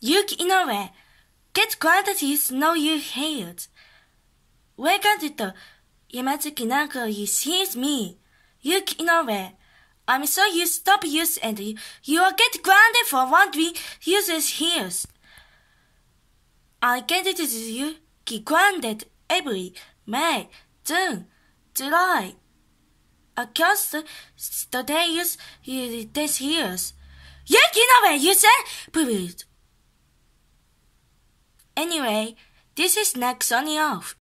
You know where? get you no you hailed. Welcome to the Yamazuki Nako you sees me. You know where? I'm so you stop use and you will get grounded for one wandering uses heels. I get it to you. Get grounded every May, June, July. Across the, the days you this You know where? you say, please. Anyway, this is next Sunny off.